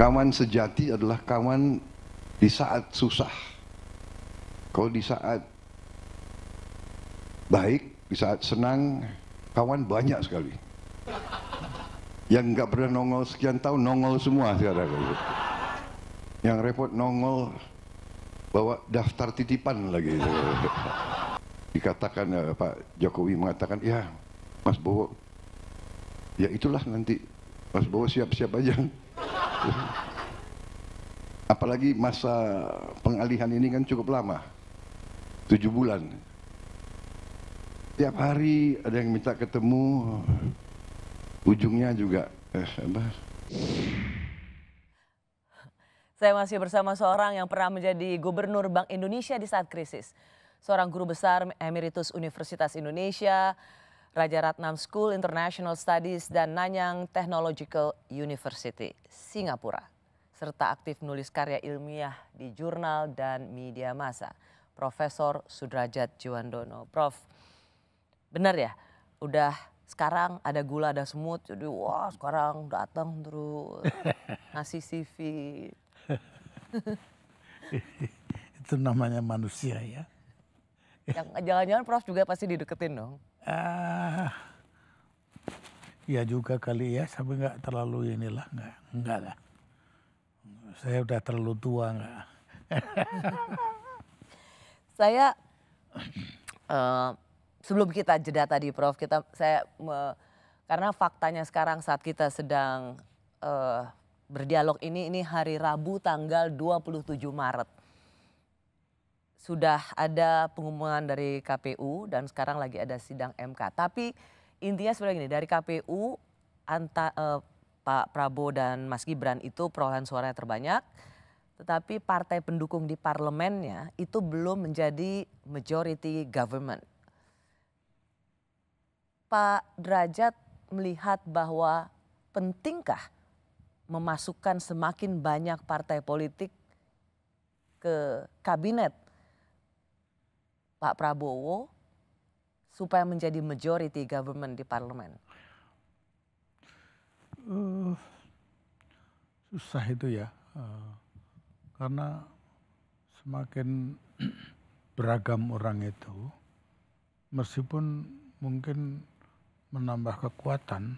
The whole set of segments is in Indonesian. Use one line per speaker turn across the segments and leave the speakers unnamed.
Kawan sejati adalah kawan di saat susah. Kalau di saat baik, di saat senang, kawan banyak sekali. Yang nggak pernah nongol sekian tahun, nongol semua sekarang. Yang repot nongol bawa daftar titipan lagi. Dikatakan ya, Pak Jokowi mengatakan, ya Mas Bowo, ya itulah nanti Mas Bowo siap-siap aja. Apalagi masa pengalihan ini kan cukup lama, tujuh bulan. Tiap hari ada yang minta ketemu, ujungnya juga eh, apa?
Saya masih bersama seorang yang pernah menjadi gubernur Bank Indonesia di saat krisis. Seorang guru besar emeritus Universitas Indonesia, Raja Ratnam School International Studies dan Nanyang Technological University, Singapura, serta aktif nulis karya ilmiah di jurnal dan media massa. Profesor Sudrajat Juwandono. Prof, benar ya, udah sekarang ada gula, ada semut, jadi wah sekarang datang terus, nasi CV.
Itu namanya manusia
ya. Jangan-jangan Prof juga pasti dideketin dong
uh, ya juga kali ya, tapi nggak terlalu inilah, nggak, nggak lah. Saya udah terlalu tua nggak.
saya uh, sebelum kita jeda tadi, Prof, kita saya me, karena faktanya sekarang saat kita sedang uh, berdialog ini, ini hari Rabu tanggal 27 Maret sudah ada pengumuman dari KPU dan sekarang lagi ada sidang MK. Tapi intinya sebenarnya gini, dari KPU anta, eh, Pak Prabowo dan Mas Gibran itu perolehan suaranya terbanyak, tetapi partai pendukung di parlemennya itu belum menjadi majority government. Pak Derajat melihat bahwa pentingkah memasukkan semakin banyak partai politik ke kabinet Pak Prabowo supaya menjadi majority government di parlemen?
Uh, susah itu ya, uh, karena semakin beragam orang itu, meskipun mungkin menambah kekuatan,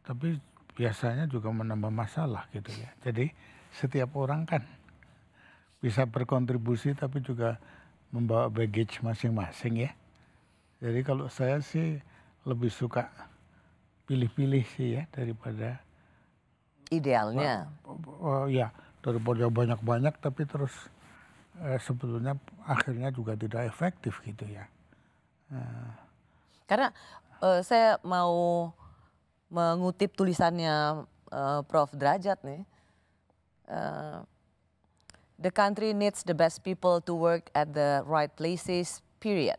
tapi biasanya juga menambah masalah gitu ya. Jadi setiap orang kan bisa berkontribusi tapi juga membawa baggage masing-masing ya. Jadi kalau saya sih lebih suka pilih-pilih sih ya daripada
idealnya. Oh, oh,
oh, ya daripada banyak-banyak tapi terus eh, sebetulnya akhirnya juga tidak efektif gitu ya.
Karena eh, saya mau mengutip tulisannya eh, Prof Derajat nih. Eh, The country needs the best people to work at the right places, period.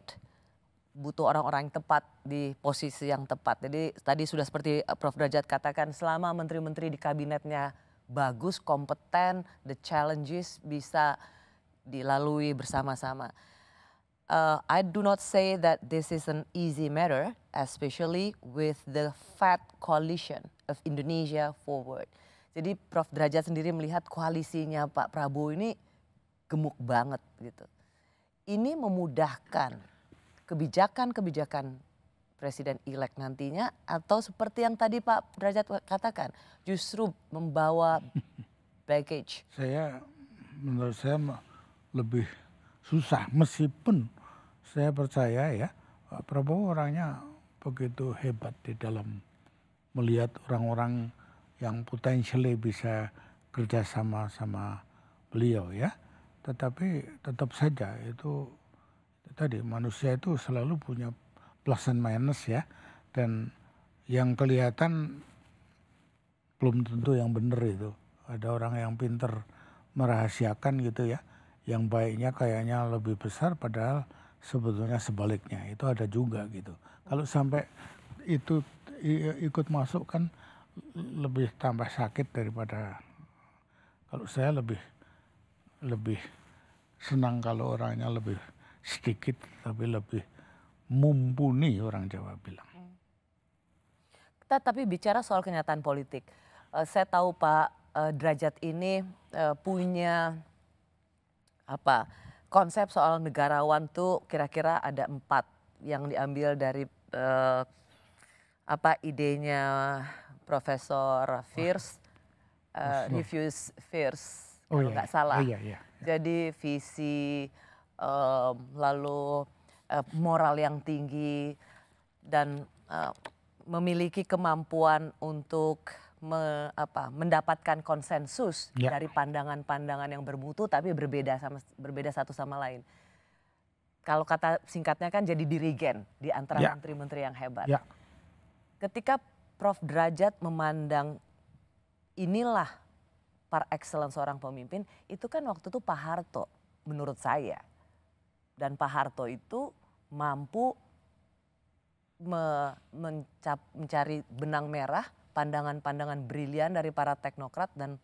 Butuh orang-orang yang tepat di posisi yang tepat. Jadi tadi sudah seperti eh, Prof. Derajat katakan, selama menteri-menteri di kabinetnya bagus, kompeten, the challenges bisa dilalui bersama-sama. Uh, I do not say that this is an easy matter, especially with the fat coalition of Indonesia forward. Jadi Prof Derajat sendiri melihat koalisinya Pak Prabowo ini gemuk banget gitu. Ini memudahkan kebijakan-kebijakan presiden elek nantinya atau seperti yang tadi Pak Derajat katakan justru membawa baggage.
Saya menurut saya lebih susah meskipun saya percaya ya Pak Prabowo orangnya begitu hebat di dalam melihat orang-orang yang potentially bisa kerjasama sama beliau ya. Tetapi tetap saja itu tadi manusia itu selalu punya plus and minus ya dan yang kelihatan belum tentu yang benar itu ada orang yang pinter merahasiakan gitu ya yang baiknya kayaknya lebih besar padahal sebetulnya sebaliknya itu ada juga gitu kalau sampai itu ikut masuk kan lebih tambah sakit daripada kalau saya lebih lebih senang kalau orangnya lebih sedikit tapi lebih mumpuni orang Jawa bilang.
Kita hmm. tapi bicara soal kenyataan politik. Eh, saya tahu Pak eh, Derajat ini eh, punya apa konsep soal negarawan tuh kira-kira ada empat yang diambil dari apa idenya Profesor Fierce, uh, Diffuse Fierce, oh, kalau iya, nggak iya, salah. Oh, iya, iya. Jadi visi um, lalu uh, moral yang tinggi dan uh, memiliki kemampuan untuk me, apa, mendapatkan konsensus ya. dari pandangan-pandangan yang bermutu tapi berbeda sama berbeda satu sama lain. Kalau kata singkatnya kan jadi dirigen di antara ya. menteri-menteri ya. yang hebat. Ya. Ketika Prof. Derajat memandang inilah par excellence seorang pemimpin, itu kan waktu itu Pak Harto menurut saya. Dan Pak Harto itu mampu me, mencap, mencari benang merah, pandangan-pandangan brilian dari para teknokrat dan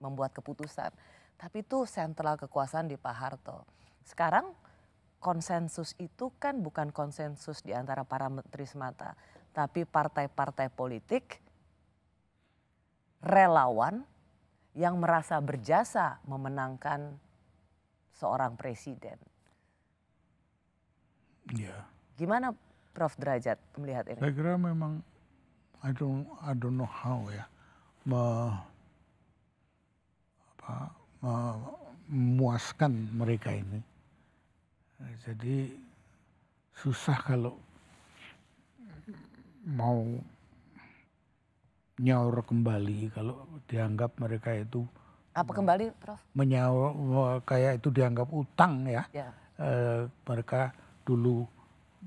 membuat keputusan. Tapi itu sentral kekuasaan di Pak Harto. Sekarang konsensus itu kan bukan konsensus di antara para menteri semata, tapi partai-partai politik, relawan yang merasa berjasa memenangkan seorang presiden. Ya. Gimana Prof Derajat melihat ini? Saya kira
memang I don't I don't know how ya me, apa, memuaskan mereka ini. Jadi susah kalau mau nyaur kembali kalau dianggap mereka itu
apa kembali prof
menyaur kayak itu dianggap utang ya, ya. E, mereka dulu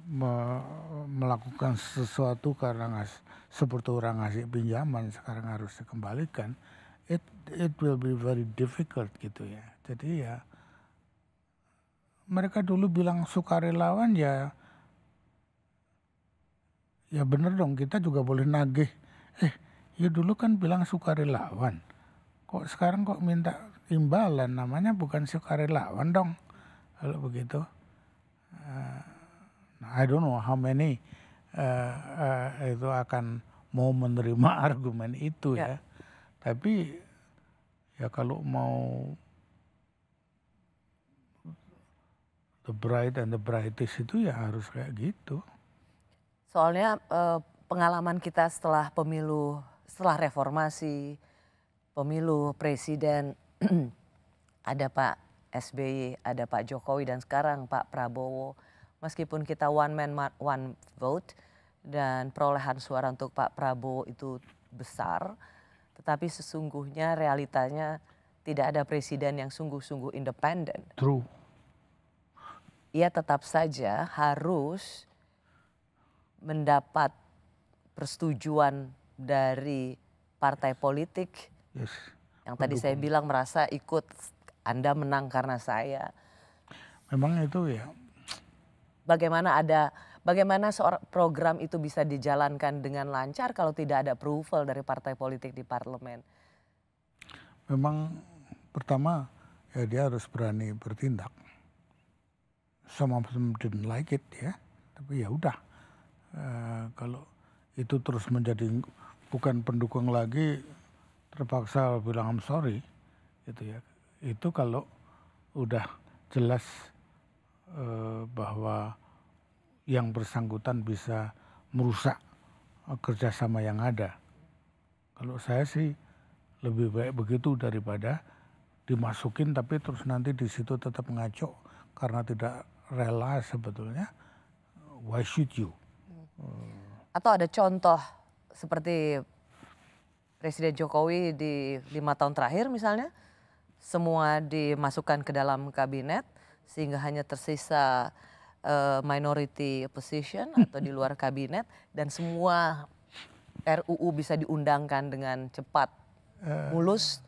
me, melakukan sesuatu karena ngas, seperti orang ngasih pinjaman sekarang harus dikembalikan it it will be very difficult gitu ya jadi ya mereka dulu bilang sukarelawan ya ya bener dong kita juga boleh nagih eh ya dulu kan bilang sukarelawan kok sekarang kok minta imbalan namanya bukan sukarelawan dong kalau begitu uh, I don't know how many uh, uh, itu akan mau menerima argumen itu ya, ya. tapi ya kalau mau the bright and the brightest itu ya harus kayak gitu
Soalnya eh, pengalaman kita setelah pemilu, setelah reformasi, pemilu presiden ada Pak SBY, ada Pak Jokowi dan sekarang Pak Prabowo. Meskipun kita one man one vote dan perolehan suara untuk Pak Prabowo itu besar, tetapi sesungguhnya realitanya tidak ada presiden yang sungguh-sungguh independen. True. Ia tetap saja harus mendapat persetujuan dari partai politik yes. yang tadi Mendukung. saya bilang merasa ikut Anda menang karena saya.
Memang itu ya.
Bagaimana ada bagaimana seorang program itu bisa dijalankan dengan lancar kalau tidak ada approval dari partai politik di parlemen?
Memang pertama ya dia harus berani bertindak. Some of them didn't like it ya, tapi ya udah Eh, kalau itu terus menjadi bukan pendukung lagi terpaksa bilang I'm sorry itu ya itu kalau udah jelas eh, bahwa yang bersangkutan bisa merusak eh, kerjasama yang ada. Kalau saya sih lebih baik begitu daripada dimasukin tapi terus nanti di situ tetap ngaco karena tidak rela sebetulnya. Why should you?
Hmm. Atau ada contoh seperti Presiden Jokowi di lima tahun terakhir misalnya, semua dimasukkan ke dalam kabinet sehingga hanya tersisa uh, minority position atau di luar kabinet dan semua RUU bisa diundangkan dengan cepat, eh. mulus.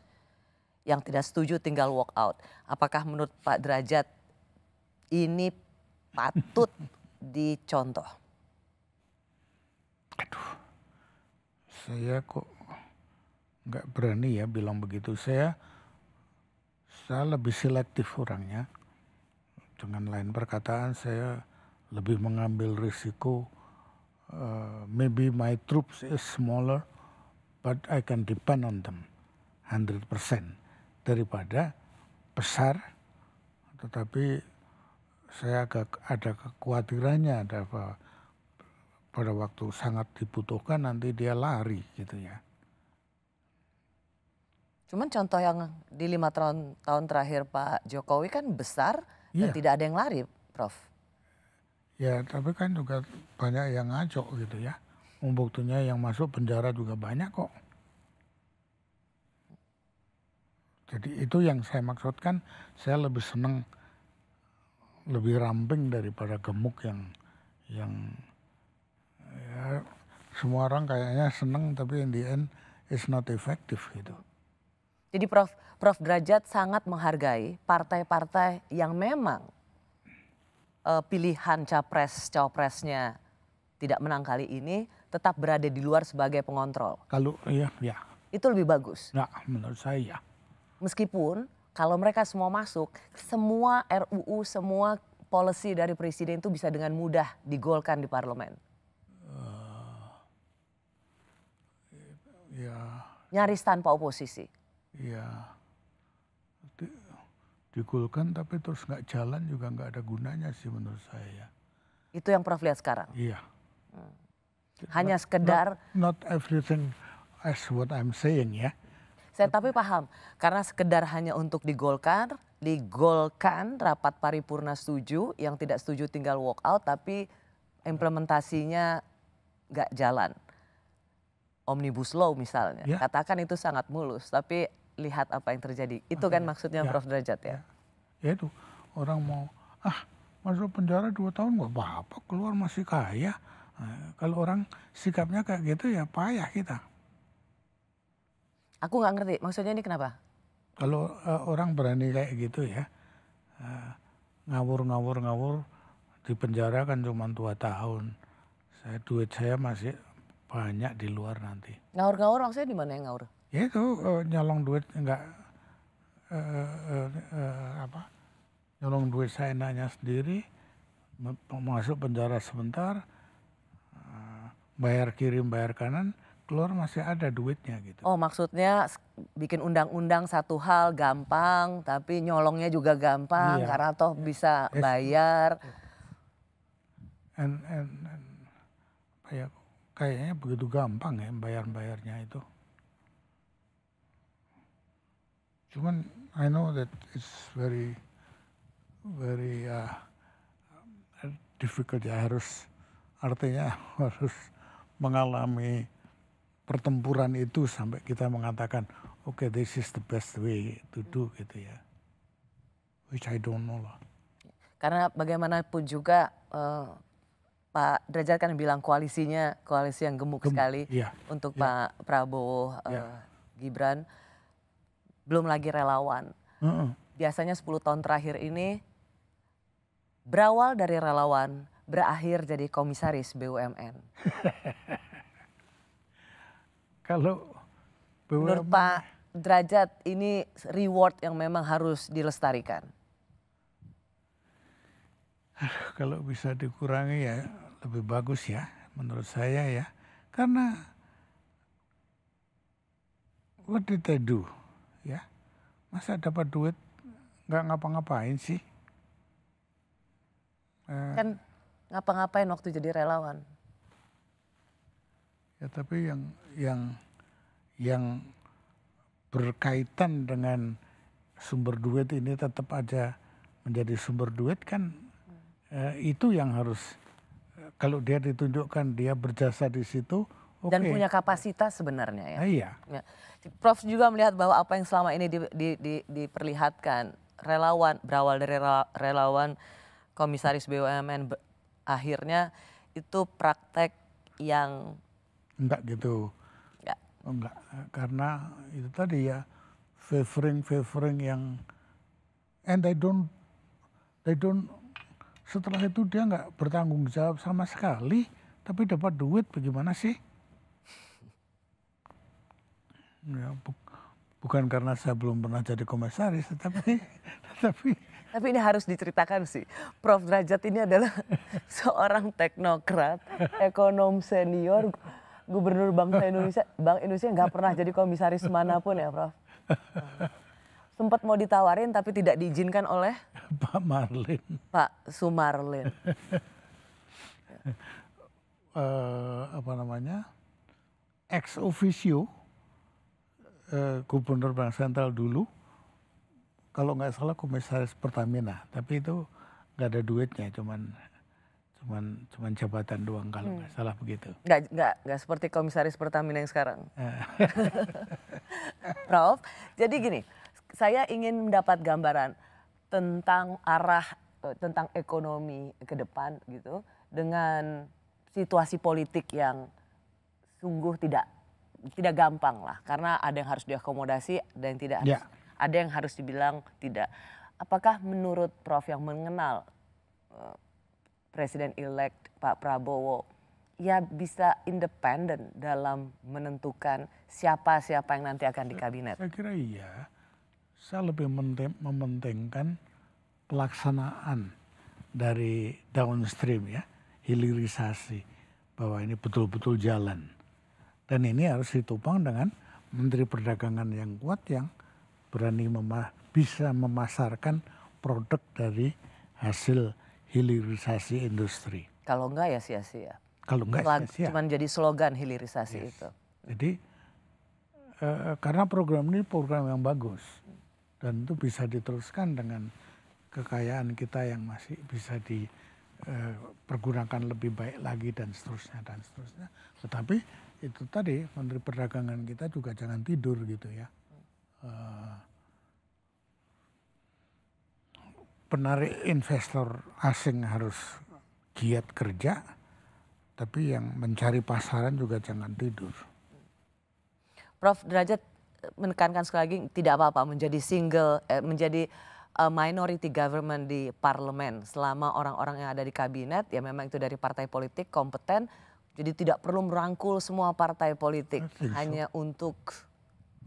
Yang tidak setuju tinggal walk out. Apakah menurut Pak Derajat ini patut dicontoh?
aduh saya kok nggak berani ya bilang begitu saya saya lebih selektif orangnya dengan lain perkataan saya lebih mengambil risiko uh, maybe my troops is smaller but I can depend on them 100% daripada besar tetapi saya agak ada kekhawatirannya ada apa pada waktu sangat dibutuhkan nanti dia lari gitu ya.
Cuman contoh yang di lima tahun, tahun terakhir Pak Jokowi kan besar yeah. dan iya. tidak ada yang lari, Prof.
Ya, tapi kan juga banyak yang ngaco gitu ya. Buktinya yang masuk penjara juga banyak kok. Jadi itu yang saya maksudkan, saya lebih senang lebih ramping daripada gemuk yang yang semua orang kayaknya seneng tapi in the end it's not effective gitu.
Jadi Prof Prof Derajat sangat menghargai partai-partai yang memang uh, pilihan capres cawapresnya tidak menang kali ini tetap berada di luar sebagai pengontrol.
Kalau iya ya.
Itu lebih bagus. Nah,
menurut saya ya.
Meskipun kalau mereka semua masuk, semua RUU, semua policy dari presiden itu bisa dengan mudah digolkan di parlemen. Ya. Nyaris tanpa oposisi.
Iya. Di, tapi terus nggak jalan juga nggak ada gunanya sih menurut saya. Ya.
Itu yang Prof lihat sekarang.
Iya. Hmm.
Hanya sekedar.
Not, not everything as what I'm saying ya.
Saya tapi paham karena sekedar hanya untuk digolkan, digolkan rapat paripurna setuju, yang tidak setuju tinggal walk out, tapi implementasinya nggak jalan omnibus law misalnya. Ya. Katakan itu sangat mulus, tapi lihat apa yang terjadi. Itu kan maksudnya ya. Prof Derajat ya? ya.
Ya itu orang mau ah masuk penjara dua tahun gak apa-apa keluar masih kaya. Nah, kalau orang sikapnya kayak gitu ya payah kita.
Aku nggak ngerti maksudnya ini kenapa?
Kalau uh, orang berani kayak gitu ya eh, ngawur-ngawur-ngawur di penjara kan cuma dua tahun. Saya duit saya masih banyak di luar nanti.
Ngaur-ngaur maksudnya di mana yang ngaur?
Ya itu uh, nyolong duit enggak uh, uh, uh, apa? Nyolong duit saya nanya sendiri, masuk penjara sebentar, bayar kirim bayar kanan, keluar masih ada duitnya gitu.
Oh maksudnya bikin undang-undang satu hal gampang, tapi nyolongnya juga gampang iya. karena toh bisa bayar.
And, and, and, kayaknya begitu gampang ya bayar-bayarnya itu. Cuman I know that it's very very uh, difficult ya harus artinya harus mengalami pertempuran itu sampai kita mengatakan oke okay, this is the best way to do gitu ya which I don't know lah
karena bagaimanapun juga uh, Pak Derajat kan bilang koalisinya koalisi yang gemuk, gemuk sekali yeah. untuk yeah. Pak Prabowo uh, Gibran belum lagi relawan. Mm mm Biasanya 10 tahun terakhir ini berawal dari relawan, berakhir jadi komisaris BUMN. Kalau BUMN Menurut Pak Derajat ini reward yang memang harus dilestarikan.
Kalau bisa dikurangi ya lebih bagus ya menurut saya ya karena what did they do ya masa dapat duit nggak ngapa-ngapain sih eh. kan
ngapa-ngapain waktu jadi relawan
ya tapi yang yang yang berkaitan dengan sumber duit ini tetap aja menjadi sumber duit kan hmm. eh, itu yang harus kalau dia ditunjukkan dia berjasa di situ
okay. dan punya kapasitas sebenarnya ya. Ah, iya. Ya. Prof juga melihat bahwa apa yang selama ini di, di, di, diperlihatkan relawan berawal dari relawan komisaris BUMN akhirnya itu praktek yang
enggak gitu. Enggak oh, karena itu tadi ya favoring favoring yang and I don't they don't setelah itu dia nggak bertanggung jawab sama sekali tapi dapat duit bagaimana sih ya, bu bukan karena saya belum pernah jadi komisaris tetapi
tapi tapi ini harus diceritakan sih Prof Derajat ini adalah seorang teknokrat ekonom senior gubernur bangsa Indonesia Bank Indonesia nggak pernah jadi komisaris manapun ya Prof sempat mau ditawarin tapi tidak diizinkan oleh
Pak Marlin. Pak
Sumarlin.
uh, apa namanya? Ex officio uh, Gubernur Bank Sentral dulu kalau nggak salah komisaris Pertamina, tapi itu nggak ada duitnya, cuman cuman cuman jabatan doang kalau hmm. nggak hmm. salah begitu.
Nggak nggak nggak seperti komisaris Pertamina yang sekarang. Eh. Prof, jadi gini, saya ingin mendapat gambaran tentang arah eh, tentang ekonomi ke depan gitu dengan situasi politik yang sungguh tidak tidak gampang lah karena ada yang harus diakomodasi ada yang tidak ya. harus, ada yang harus dibilang tidak apakah menurut Prof yang mengenal eh, Presiden elect Pak Prabowo ya bisa independen dalam menentukan siapa siapa yang nanti akan di kabinet saya kira iya
saya lebih mementingkan pelaksanaan dari downstream ya, hilirisasi bahwa ini betul-betul jalan. Dan ini harus ditopang dengan menteri perdagangan yang kuat yang berani mema bisa memasarkan produk dari hasil hilirisasi industri.
Kalau enggak ya sia-sia.
Kalau enggak sia-sia.
Cuman jadi slogan hilirisasi yes. itu.
Jadi eh, karena program ini program yang bagus dan itu bisa diteruskan dengan kekayaan kita yang masih bisa dipergunakan eh, lebih baik lagi dan seterusnya dan seterusnya. Tetapi itu tadi Menteri Perdagangan kita juga jangan tidur gitu ya. Eh, penarik investor asing harus giat kerja, tapi yang mencari pasaran juga jangan tidur.
Prof. Derajat menekankan sekali lagi tidak apa-apa menjadi single, eh, menjadi uh, minority government di parlemen selama orang-orang yang ada di kabinet ya memang itu dari partai politik kompeten. Jadi tidak perlu merangkul semua partai politik hanya untuk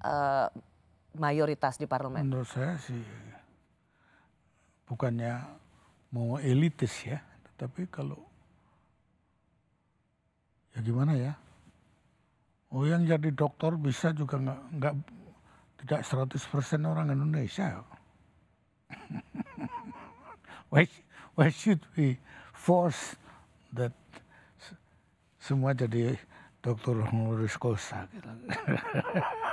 uh, mayoritas di parlemen.
Menurut saya sih bukannya mau elitis ya, tetapi kalau ya gimana ya? Oh yang jadi dokter bisa juga nggak nggak tidak 100% orang Indonesia. why, why should we force that semua jadi dokter honoris causa gitu.